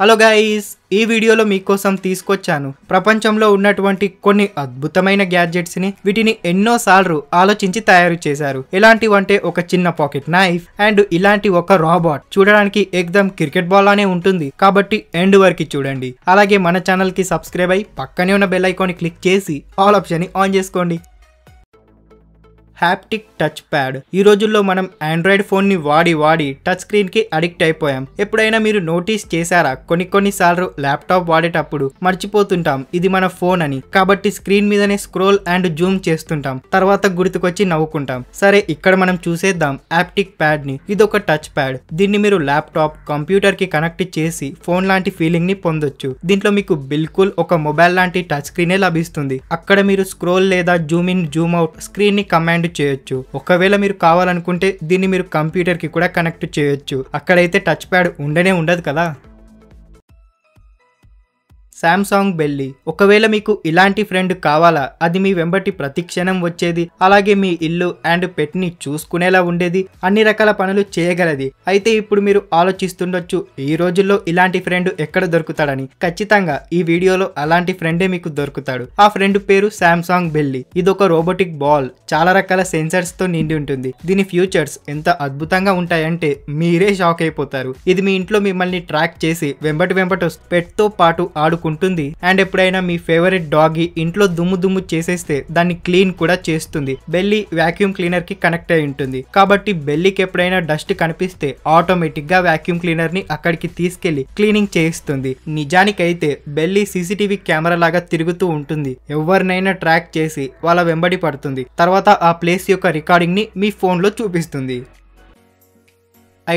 hello guys ఈ వీడియోలో మీకోసం తీసుకొచ్చాను ప్రపంచంలో ఉన్నటువంటి కొన్ని అద్భుతమైన గ్యాడ్జెట్స్ ని వీటిని ఎన్నో సార్లు ఆలోచించి తయారు చేశారు ఇలాంటివంటే ఒక చిన్న పాకెట్ నైఫ్ అండ్ ఇలాంటి ఒక రాబోట్ చూడడానికి ఎగ్దమ్ క్రికెట్ బాల్ లానే ఉంటుంది కాబట్టి ఎండ్ వరకు చూడండి అలాగే మన ఛానల్ కి సబ్స్క్రైబ్ అయి పక్కనే ఉన్న బెల్ ఐకాన్ క్లిక్ చేసి ఆల్ ఆప్షన్ ఆన్ చేసుకోండి హ్యాప్టిక్ టచ్ ప్యాడ్ ఈ రోజుల్లో మనం ఆండ్రాయిడ్ ఫోన్ ని వాడి వాడి టచ్ స్క్రీన్ కి అడిక్ట్ అయిపోయాం ఎప్పుడైనా మీరు నోటీస్ చేశారా కొన్ని కొన్ని సార్లు ల్యాప్టాప్ వాడేటప్పుడు మర్చిపోతుంటాం ఇది మన ఫోన్ అని కాబట్టి స్క్రీన్ మీదనే స్క్రోల్ అండ్ జూమ్ చేస్తుంటాం తర్వాత గుర్తుకొచ్చి నవ్వుకుంటాం సరే ఇక్కడ మనం చూసేద్దాం హ్యాప్టిక్ ప్యాడ్ ని ఇదొక టచ్ ప్యాడ్ దీన్ని మీరు ల్యాప్టాప్ కంప్యూటర్ కి కనెక్ట్ చేసి ఫోన్ లాంటి ఫీలింగ్ ని పొందొచ్చు దీంట్లో మీకు బిల్కుల్ ఒక మొబైల్ లాంటి టచ్ స్క్రీనే లభిస్తుంది అక్కడ మీరు స్క్రోల్ లేదా zoom in zoom out screen ని కమాండ్ కనెక్ట్ చేయొచ్చు ఒకవేళ మీరు కావాలనుకుంటే దీన్ని మీరు కంప్యూటర్కి కూడా కనెక్ట్ చేయొచ్చు అక్కడైతే టచ్ ప్యాడ్ ఉండనే ఉండదు కదా శాంసాంగ్ బెల్లి ఒకవేళ మీకు ఇలాంటి ఫ్రెండ్ కావాలా అది మీ వెంబటి ప్రతి క్షణం వచ్చేది అలాగే మీ ఇల్లు అండ్ పెట్ని చూసుకునేలా ఉండేది అన్ని రకాల పనులు చేయగలది అయితే ఇప్పుడు మీరు ఆలోచిస్తుండొచ్చు ఈ రోజుల్లో ఇలాంటి ఫ్రెండ్ ఎక్కడ దొరుకుతాడని ఖచ్చితంగా ఈ వీడియోలో అలాంటి ఫ్రెండే మీకు దొరుకుతాడు ఆ ఫ్రెండ్ పేరు శాంసాంగ్ బెల్లి ఇదొక రోబోటిక్ బాల్ చాలా రకాల సెన్సర్స్ తో నిండి ఉంటుంది దీని ఫ్యూచర్స్ ఎంత అద్భుతంగా ఉంటాయంటే మీరే షాక్ అయిపోతారు ఇది మీ ఇంట్లో మిమ్మల్ని ట్రాక్ చేసి వెంబటి వెంబటి పెట్తో పాటు ఆడుకు ఉంటుంది అండ్ ఎప్పుడైనా మీ ఫేవరెట్ డాగి ఇంట్లో దుమ్ము దుమ్ము చేసేస్తే దాన్ని క్లీన్ కూడా చేస్తుంది బెల్లి వ్యాక్యూమ్ క్లీనర్ కి కనెక్ట్ అయి ఉంటుంది కాబట్టి బెల్లికి ఎప్పుడైనా డస్ట్ కనిపిస్తే ఆటోమేటిక్ గా వ్యాక్యూమ్ క్లీనర్ ని అక్కడికి తీసుకెళ్లి క్లీనింగ్ చేయిస్తుంది నిజానికైతే బెల్లి సీసీటీవీ కెమెరా లాగా తిరుగుతూ ఉంటుంది ఎవరినైనా ట్రాక్ చేసి వాళ్ళ వెంబడి పడుతుంది తర్వాత ఆ ప్లేస్ యొక్క రికార్డింగ్ ని మీ ఫోన్ లో చూపిస్తుంది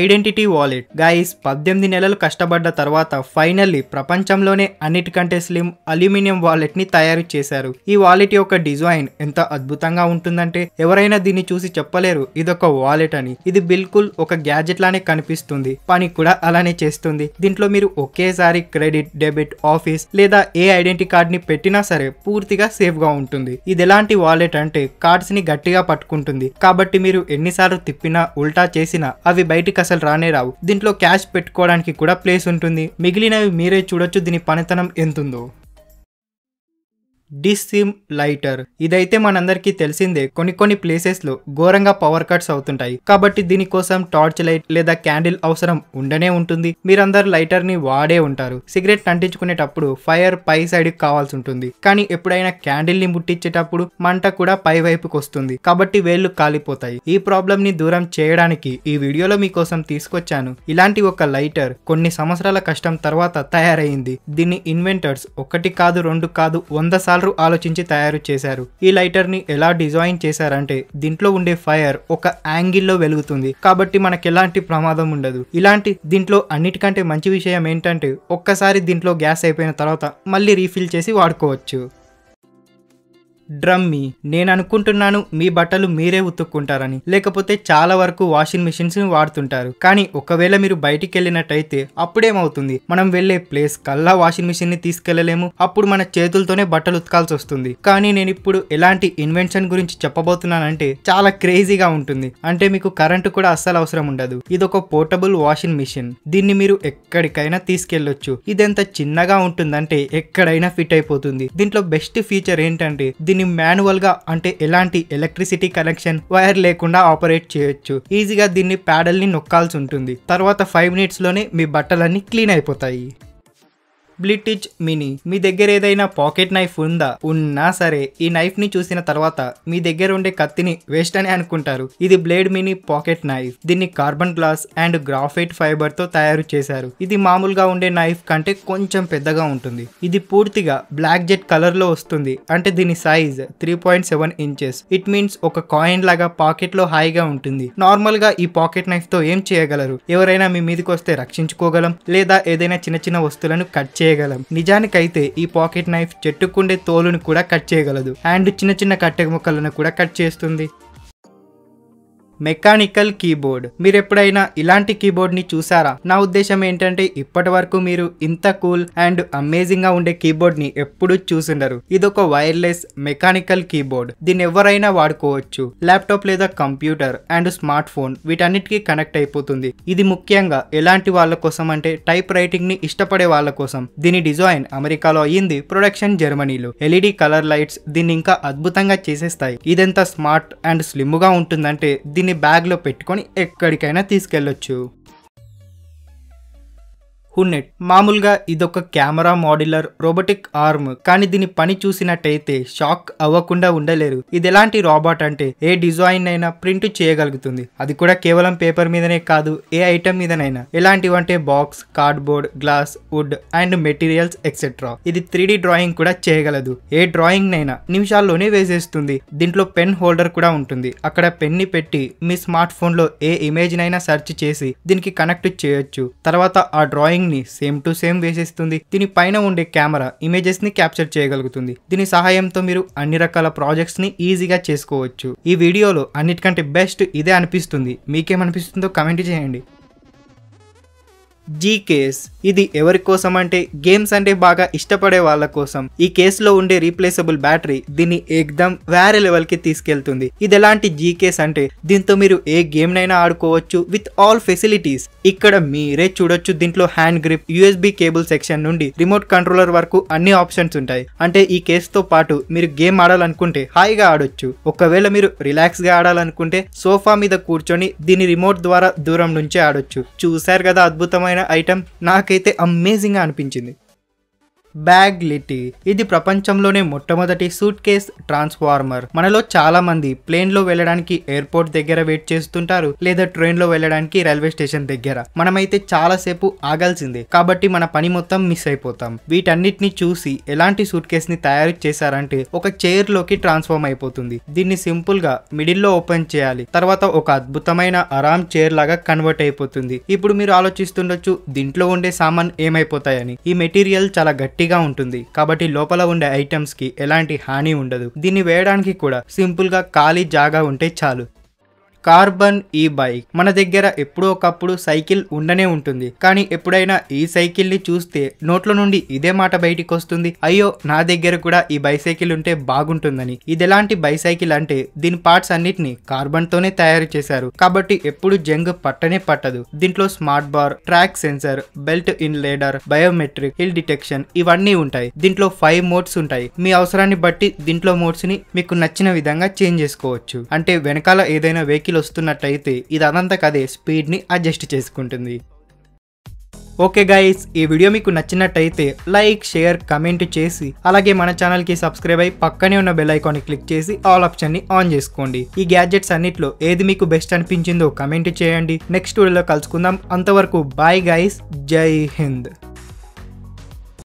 ఐడెంటిటీ వాలెట్ గాయస్ పద్దెనిమిది నెలలు కష్టపడ్డ తర్వాత ఫైనల్లీ ప్రపంచంలోనే అన్నిటికంటే స్లిమ్ అల్యూమినియం వాలెట్ ని తయారు చేశారు ఈ వాలెట్ యొక్క డిజైన్ ఎంత అద్భుతంగా ఉంటుందంటే ఎవరైనా దీన్ని చూసి చెప్పలేరు ఇదొక వాలెట్ అని ఇది బిల్కుల్ ఒక గ్యాజెట్ లానే కనిపిస్తుంది పని కూడా అలానే చేస్తుంది దీంట్లో మీరు ఒకేసారి క్రెడిట్ డెబిట్ ఆఫీస్ లేదా ఏ ఐడెంటిటీ కార్డ్ ని పెట్టినా సరే పూర్తిగా సేఫ్ గా ఉంటుంది ఇది ఎలాంటి వాలెట్ అంటే కార్డ్స్ ని గట్టిగా పట్టుకుంటుంది కాబట్టి మీరు ఎన్నిసార్లు తిప్పినా ఉల్టా చేసినా అవి బయట మీకు అసలు రానే రావు దీంట్లో క్యాష్ పెట్టుకోవడానికి కూడా ప్లేస్ ఉంటుంది మిగిలినవి మీరే చూడొచ్చు దీని పనితనం ఎంతుందో డిస్సిమ్ లైటర్ ఇదైతే మనందరికీ తెలిసిందే కొన్ని కొన్ని ప్లేసెస్ లో ఘోరంగా పవర్ కట్స్ అవుతుంటాయి కాబట్టి దీనికోసం టార్చ్ లైట్ లేదా క్యాండిల్ అవసరం ఉండనే ఉంటుంది మీరందరు లైటర్ ని వాడే ఉంటారు సిగరెట్ అంటించుకునేటప్పుడు ఫైర్ పై సైడ్ కావాల్సి ఉంటుంది కానీ ఎప్పుడైనా క్యాండిల్ ని ముట్టించేటప్పుడు మంట కూడా పై వైపుకి వస్తుంది కాబట్టి వేళ్లు కాలిపోతాయి ఈ ప్రాబ్లం ని దూరం చేయడానికి ఈ వీడియోలో మీకోసం తీసుకొచ్చాను ఇలాంటి ఒక లైటర్ కొన్ని సంవత్సరాల కష్టం తర్వాత తయారైంది దీన్ని ఇన్వెంటర్స్ ఒకటి కాదు రెండు కాదు వంద సార్లు టాలరు ఆలోచించి తయారు చేశారు ఈ లైటర్ ని ఎలా డిజైన్ చేశారంటే దీంట్లో ఉండే ఫైర్ ఒక యాంగిల్లో వెలుగుతుంది కాబట్టి మనకి ఎలాంటి ప్రమాదం ఉండదు ఇలాంటి దీంట్లో అన్నిటికంటే మంచి విషయం ఏంటంటే ఒక్కసారి దీంట్లో గ్యాస్ అయిపోయిన తర్వాత మళ్ళీ రీఫిల్ చేసి వాడుకోవచ్చు డ్రమ్మి నేను అనుకుంటున్నాను మీ బట్టలు మీరే ఉతుక్కుంటారని లేకపోతే చాలా వరకు వాషింగ్ మిషన్స్ ని వాడుతుంటారు కానీ ఒకవేళ మీరు బయటికి వెళ్ళినట్టయితే అప్పుడేమవుతుంది మనం వెళ్లే ప్లేస్ కల్లా వాషింగ్ మిషన్ ని తీసుకెళ్లలేము అప్పుడు మన చేతులతోనే బట్టలు ఉతకాల్సి వస్తుంది కానీ నేను ఇప్పుడు ఎలాంటి ఇన్వెన్షన్ గురించి చెప్పబోతున్నానంటే చాలా క్రేజీగా ఉంటుంది అంటే మీకు కరెంటు కూడా అస్సలు అవసరం ఉండదు ఇదొక పోర్టబుల్ వాషింగ్ మిషన్ దీన్ని మీరు ఎక్కడికైనా తీసుకెళ్లొచ్చు ఇదెంత చిన్నగా ఉంటుందంటే ఎక్కడైనా ఫిట్ అయిపోతుంది దీంట్లో బెస్ట్ ఫీచర్ ఏంటంటే దీని వీటిని మాన్యువల్గా అంటే ఎలాంటి ఎలక్ట్రిసిటీ కనెక్షన్ వైర్ లేకుండా ఆపరేట్ చేయొచ్చు ఈజీగా దీన్ని ప్యాడల్ని నొక్కాల్సి ఉంటుంది తర్వాత ఫైవ్ మినిట్స్లోనే మీ బట్టలన్నీ క్లీన్ అయిపోతాయి బ్లిటిచ్ మినీ మీ దగ్గర ఏదైనా పాకెట్ నైఫ్ ఉందా ఉన్నా సరే ఈ నైఫ్ ని చూసిన తర్వాత మీ దగ్గర ఉండే కత్తిని వేస్ట్ అని అనుకుంటారు ఇది బ్లేడ్ మినీ పాకెట్ నైఫ్ దీన్ని carbon glass and graphite fibre తో తయారు చేశారు ఇది మామూలుగా ఉండే నైఫ్ కంటే కొంచెం పెద్దగా ఉంటుంది ఇది పూర్తిగా బ్లాక్ జెట్ కలర్ లో వస్తుంది అంటే దీని size three point seven inches it means ఒక కాయిన్ లాగా పాకెట్ లో హాయిగా ఉంటుంది నార్మల్ గా ఈ పాకెట్ నైఫ్ తో ఏం చేయగలరు ఎవరైనా మీ మీదకి వస్తే రక్షించుకోగలం లేదా ఏదైనా చిన్న చిన్న వస్తువులను కట్ చేయ చేయగలం నిజానికైతే ఈ పాకెట్ నైఫ్ చెట్టుకుండే తోలును కూడా కట్ చేయగలదు అండ్ చిన్న చిన్న కట్టె ముక్కలను కూడా కట్ చేస్తుంది మెకానికల్ కీబోర్డ్ మీరు ఎప్పుడైనా ఇలాంటి కీబోర్డ్ ని చూసారా నా ఉద్దేశం ఏంటంటే ఇప్పటి వరకు మీరు ఇంత కూల్ అండ్ అమేజింగ్ గా ఉండే కీబోర్డ్ ని ఎప్పుడు చూసుండరు ఇదొక వైర్లెస్ మెకానికల్ కీబోర్డ్ దీన్ని ఎవరైనా వాడుకోవచ్చు ల్యాప్టాప్ లేదా కంప్యూటర్ అండ్ స్మార్ట్ ఫోన్ వీటన్నిటికీ కనెక్ట్ అయిపోతుంది ఇది ముఖ్యంగా ఎలాంటి వాళ్ళ కోసం అంటే టైప్ రైటింగ్ ని ఇష్టపడే వాళ్ళ కోసం దీని డిజైన్ అమెరికాలో అయ్యింది ప్రొడక్షన్ జర్మనీలో ఎల్ఈడి కలర్ లైట్స్ దీన్ని ఇంకా అద్భుతంగా చేసేస్తాయి ఇదెంత స్మార్ట్ అండ్ స్లిమ్ గా ఉంటుందంటే దీని దీన్ని బ్యాగ్లో పెట్టుకొని ఎక్కడికైనా తీసుకెళ్ళొచ్చు హున్నెట్ మామూలుగా ఇదొక కెమెరా మాడ్యులర్ రోబోటిక్ ఆర్మ్ కానీ దీని పని చూసినట్టయితే షాక్ అవ్వకుండా ఉండలేరు ఇది ఎలాంటి రాబోట్ అంటే ఏ డిజైన్ అయినా ప్రింట్ చేయగలుగుతుంది అది కూడా కేవలం పేపర్ మీదనే కాదు ఏ ఐటమ్ మీదనైనా ఎలాంటివంటే box cardboard glass wood and materials etcetera ఇది త్రీ డ్రాయింగ్ కూడా చేయగలదు ఏ డ్రాయింగ్ నైనా నిమిషాల్లోనే వేసేస్తుంది దీంట్లో పెన్ హోల్డర్ కూడా ఉంటుంది అక్కడ పెన్ ని పెట్టి మీ స్మార్ట్ ఫోన్ లో ఏ ఇమేజ్ నైనా సెర్చ్ చేసి దీనికి కనెక్ట్ చేయొచ్చు తర్వాత ఆ డ్రాయింగ్ ని సేమ్ టు సేమ్ వేసేస్తుంది దీని పైన ఉండే కెమెరా ఇమేజెస్ ని క్యాప్చర్ చేయగలుగుతుంది దీని సహాయంతో మీరు అన్ని రకాల ప్రాజెక్ట్స్ ని ఈజీగా చేసుకోవచ్చు ఈ వీడియోలో అన్నిటికంటే బెస్ట్ ఇదే అనిపిస్తుంది మీకేమనిపిస్తుందో కమెంట్ చేయండి జీకేస్ ఇది ఎవరి కోసం అంటే గేమ్స్ అంటే బాగా ఇష్టపడే వాళ్ళ కోసం ఈ కేసులో ఉండే రీప్లేసబుల్ బ్యాటరీ దీన్ని ఏకదం వేరే లెవెల్ కి తీసుకెళ్తుంది ఇది ఎలాంటి జీకేస్ అంటే దీంతో మీరు ఏ గేమ్ నైనా ఆడుకోవచ్చు విత్ ఆల్ ఫెసిలిటీస్ ఇక్కడ మీరే చూడొచ్చు దీంట్లో hand grip USB cable section నుండి రిమోట్ కంట్రోలర్ వరకు అన్ని ఆప్షన్స్ ఉంటాయి అంటే ఈ కేస్ తో పాటు మీరు గేమ్ ఆడాలనుకుంటే హాయిగా ఆడొచ్చు ఒకవేళ మీరు రిలాక్స్ గా ఆడాలనుకుంటే సోఫా మీద కూర్చొని దీని రిమోట్ ద్వారా దూరం నుంచే ఆడొచ్చు చూశారు కదా అద్భుతమైన ఐటెం నాకైతే అమేజింగ్గా అనిపించింది బ్యాగ్ లిటీ ఇది ప్రపంచంలోనే మొట్టమొదటి సూట్ కేస్ ట్రాన్స్ఫార్మర్ మనలో చాలా మంది ప్లేన్ లో వెళ్ళడానికి ఎయిర్పోర్ట్ దగ్గర వెయిట్ చేస్తుంటారు లేదా ట్రైన్ లో వెళ్ళడానికి రైల్వే స్టేషన్ దగ్గర మనమైతే చాలా సేపు ఆగాల్సిందే కాబట్టి మన పని మొత్తం మిస్ అయిపోతాం వీటన్నిటిని చూసి ఎలాంటి సూట్ కేస్ ని తయారు చేశారంటే ఒక చైర్ లోకి ట్రాన్స్ఫార్మ్ అయిపోతుంది దీన్ని సింపుల్ గా మిడిల్ లో ఓపెన్ చేయాలి తర్వాత ఒక అద్భుతమైన ఆరామ్ చైర్ లాగా కన్వర్ట్ అయిపోతుంది ఇప్పుడు మీరు ఆలోచిస్తుండొచ్చు దీంట్లో ఉండే సామాన్ ఏమైపోతాయని ఈ మెటీరియల్ చాలా గట్టి గట్టిగా ఉంటుంది కాబట్టి లోపల ఉండే ఐటమ్స్ కి ఎలాంటి హాని ఉండదు దీన్ని వేయడానికి కూడా సింపుల్ గా ఖాళీ జాగా ఉంటే చాలు కార్బన్ ఈ బైక్ మన దగ్గర ఎప్పుడో ఒకప్పుడు సైకిల్ ఉండనే ఉంటుంది కానీ ఎప్పుడైనా ఈ సైకిల్ ని చూస్తే నోట్ల నుండి ఇదే మాట బయటికి వస్తుంది అయ్యో నా దగ్గర కూడా ఈ బైసైకిల్ ఉంటే బాగుంటుందని ఇది ఎలాంటి బైసైకిల్ అంటే దీని పార్ట్స్ అన్నిటిని కార్బన్ తోనే తయారు చేశారు కాబట్టి ఎప్పుడు జంగ్ పట్టనే పట్టదు దీంట్లో smart bar track sensor built in lidar biometric hill detection ఇవన్నీ ఉంటాయి దీంట్లో ఫైవ్ మోడ్స్ ఉంటాయి మీ అవసరాన్ని బట్టి దీంట్లో మోడ్స్ ని మీకు నచ్చిన విధంగా చేంజ్ చేసుకోవచ్చు అంటే వెనకాల ఏదైనా వెహికల్ స్పీడ్లో వస్తున్నట్లయితే ఇది అదంతా కదే స్పీడ్ని అడ్జస్ట్ చేసుకుంటుంది ఓకే గైస్ ఈ వీడియో మీకు నచ్చినట్టయితే లైక్ షేర్ కమెంట్ చేసి అలాగే మన ఛానల్కి సబ్స్క్రైబ్ అయ్యి పక్కనే ఉన్న బెల్ ఐకాన్ని క్లిక్ చేసి ఆల్ ఆప్షన్ని ఆన్ చేసుకోండి ఈ గ్యాడ్జెట్స్ అన్నిట్లో ఏది మీకు బెస్ట్ అనిపించిందో కమెంట్ చేయండి నెక్స్ట్ వీడియోలో కలుసుకుందాం అంతవరకు బాయ్ గైస్ జై హింద్